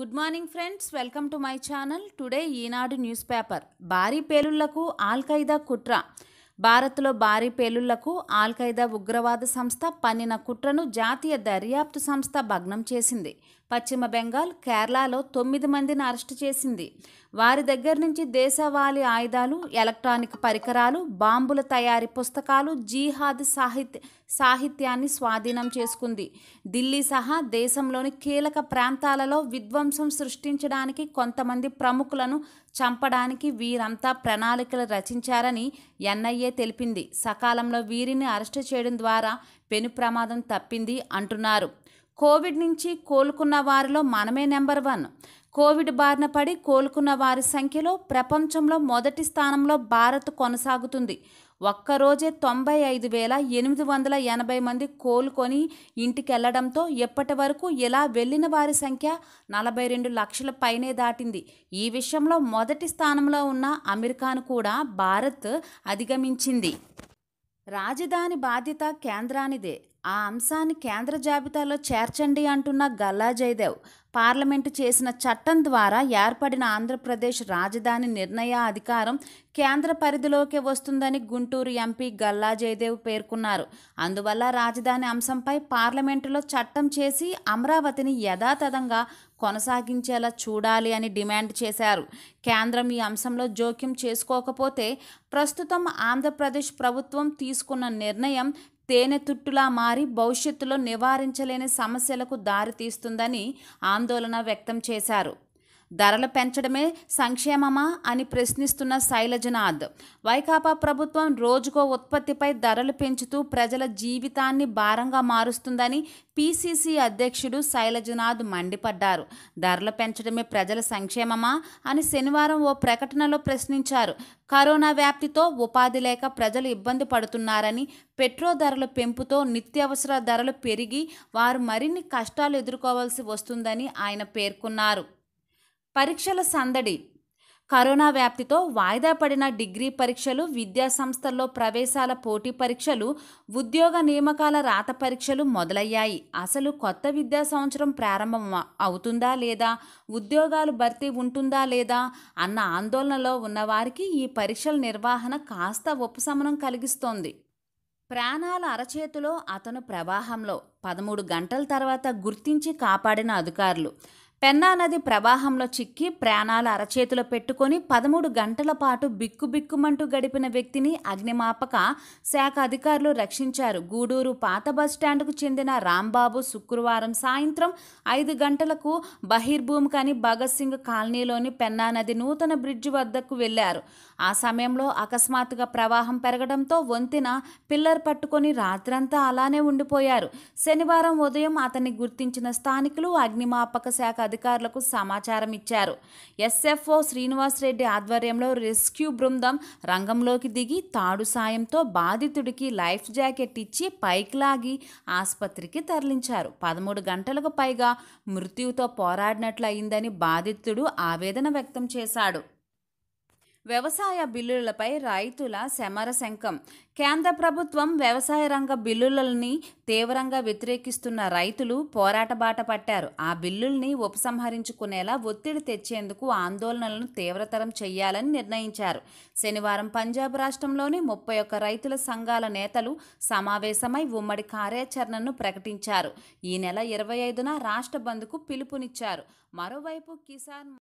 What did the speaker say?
good morning friends welcome to my channel today Eenadu news paper భారీ పేలుళ్లకు ఆల్ఖైదా కుట్ర భారత్లో భారీ పేలుళ్లకు ఆల్ఖైదా ఉగ్రవాద సంస్థ పన్నిన కుట్రను జాతీయ దర్యాప్తు సంస్థ భగ్నం చేసింది పశ్చిమ బెంగాల్ కేరళలో తొమ్మిది మందిని అరెస్టు చేసింది వారి దగ్గర నుంచి దేశవాళీ ఆయుధాలు ఎలక్ట్రానిక్ పరికరాలు బాంబుల తయారీ పుస్తకాలు జీహాద్ సాహిత్య సాహిత్యాన్ని స్వాధీనం చేసుకుంది ఢిల్లీ సహా దేశంలోని కీలక ప్రాంతాలలో విధ్వంసం సృష్టించడానికి కొంతమంది ప్రముఖులను చంపడానికి వీరంతా ప్రణాళికలు రచించారని ఎన్ఐఏ తెలిపింది సకాలంలో వీరిని అరెస్టు చేయడం ద్వారా పెను ప్రమాదం తప్పింది అంటున్నారు కోవిడ్ నుంచి కోలుకున్న వారిలో మనమే నెంబర్ వన్ కోవిడ్ బారిన పడి కోలుకున్న వారి సంఖ్యలో ప్రపంచంలో మొదటి స్థానంలో భారత్ కొనసాగుతుంది ఒక్కరోజే తొంభై ఐదు వేల ఎనిమిది వందల ఎనభై మంది కోలుకొని ఇంటికెళ్లడంతో ఎప్పటి వరకు ఇలా వెళ్లిన వారి సంఖ్య నలభై రెండు లక్షల పైనే దాటింది ఈ విషయంలో మొదటి స్థానంలో ఉన్న అమెరికాను కూడా భారత్ అధిగమించింది రాజధాని బాధ్యత కేంద్రానిదే ఆ అంశాన్ని కేంద్ర జాబితాలో చేర్చండి అంటున్న గల్లా జయదేవ్ పార్లమెంటు చేసిన చట్టం ద్వారా ఏర్పడిన ఆంధ్రప్రదేశ్ రాజధాని నిర్ణయ అధికారం కేంద్ర పరిధిలోకి వస్తుందని గుంటూరు ఎంపీ గల్లా జయదేవ్ పేర్కొన్నారు అందువల్ల రాజధాని అంశంపై పార్లమెంటులో చట్టం చేసి అమరావతిని యథాతథంగా కొనసాగించేలా చూడాలి అని డిమాండ్ చేశారు కేంద్రం ఈ అంశంలో జోక్యం చేసుకోకపోతే ప్రస్తుతం ఆంధ్రప్రదేశ్ ప్రభుత్వం తీసుకున్న నిర్ణయం తేనె తుట్టులా మారి భవిష్యత్తులో నివారించలేని సమస్యలకు దారితీస్తుందని ఆంధ్ర ఆందోళన వ్యక్తం చేశారు ధరలు పెంచడమే సంక్షేమమా అని ప్రశ్నిస్తున్న శైలజనాథ్ వైకాపా ప్రభుత్వం రోజుకో ఉత్పత్తిపై ధరలు పెంచుతూ ప్రజల జీవితాన్ని భారంగా మారుస్తుందని పీసీసీ అధ్యక్షుడు శైలజనాథ్ మండిపడ్డారు ధరలు పెంచడమే ప్రజల సంక్షేమమా అని శనివారం ఓ ప్రకటనలో ప్రశ్నించారు కరోనా వ్యాప్తితో ఉపాధి లేక ప్రజలు ఇబ్బంది పడుతున్నారని పెట్రోల్ ధరల పెంపుతో నిత్యావసర ధరలు పెరిగి వారు మరిన్ని కష్టాలు ఎదుర్కోవాల్సి వస్తుందని ఆయన పేర్కొన్నారు పరీక్షల సందడి కరోనా వ్యాప్తితో వాయిదా పడిన డిగ్రీ పరీక్షలు విద్యా సంస్థల్లో ప్రవేశాల పోటీ పరీక్షలు ఉద్యోగ నియామకాల రాత పరీక్షలు మొదలయ్యాయి అసలు కొత్త విద్యా సంవత్సరం ప్రారంభం అవుతుందా లేదా ఉద్యోగాలు భర్తీ ఉంటుందా లేదా అన్న ఆందోళనలో ఉన్నవారికి ఈ పరీక్షల నిర్వహణ కాస్త ఉపశమనం కలిగిస్తోంది ప్రాణాల అరచేతిలో అతను ప్రవాహంలో పదమూడు గంటల తర్వాత గుర్తించి కాపాడిన అధికారులు పెన్నా నది ప్రవాహంలో చిక్కి ప్రాణాలు అరచేతిలో పెట్టుకొని పదమూడు గంటల పాటు బిక్కుబిక్కుమంటూ గడిపిన వ్యక్తిని అగ్నిమాపక శాఖ అధికారులు రక్షించారు గూడూరు పాత బస్టాండ్కు చెందిన రాంబాబు శుక్రవారం సాయంత్రం ఐదు గంటలకు బహిర్భూమికని భగత్ సింగ్ కాలనీలోని పెన్నా నది నూతన బ్రిడ్జ్ వద్దకు వెళ్లారు ఆ సమయంలో అకస్మాత్తుగా ప్రవాహం పెరగడంతో వంతెన పిల్లర్ పట్టుకొని రాత్రంతా అలానే ఉండిపోయారు శనివారం ఉదయం అతన్ని గుర్తించిన స్థానికులు అగ్నిమాపక శాఖ అధికారులకు సమాచారం ఇచ్చారు ఎస్ఎఫ్ఓ శ్రీనివాసరెడ్డి ఆధ్వర్యంలో రెస్క్యూ బృందం రంగంలోకి దిగి తాడు సాయంతో బాధితుడికి లైఫ్ జాకెట్ ఇచ్చి పైకి లాగి ఆసుపత్రికి తరలించారు పదమూడు గంటలకు పైగా మృత్యుతో పోరాడినట్లయిందని బాధితుడు ఆవేదన వ్యక్తం చేశాడు వ్యవసాయ బిల్లులపై రైతుల శమరశంకం కేంద్ర ప్రభుత్వం వ్యవసాయ రంగ బిల్లులని తీవ్రంగా వ్యతిరేకిస్తున్న రైతులు పోరాట బాట పట్టారు ఆ బిల్లుల్ని ఉపసంహరించుకునేలా ఒత్తిడి తెచ్చేందుకు ఆందోళనలను తీవ్రతరం చేయాలని నిర్ణయించారు శనివారం పంజాబ్ రాష్ట్రంలోని ముప్పై ఒక్క రైతుల సంఘాల నేతలు సమావేశమై ఉమ్మడి కార్యాచరణను ప్రకటించారు ఈ నెల ఇరవై ఐదున రాష్ట్ర బంద్కు పిలుపునిచ్చారు మరోవైపు కిసాన్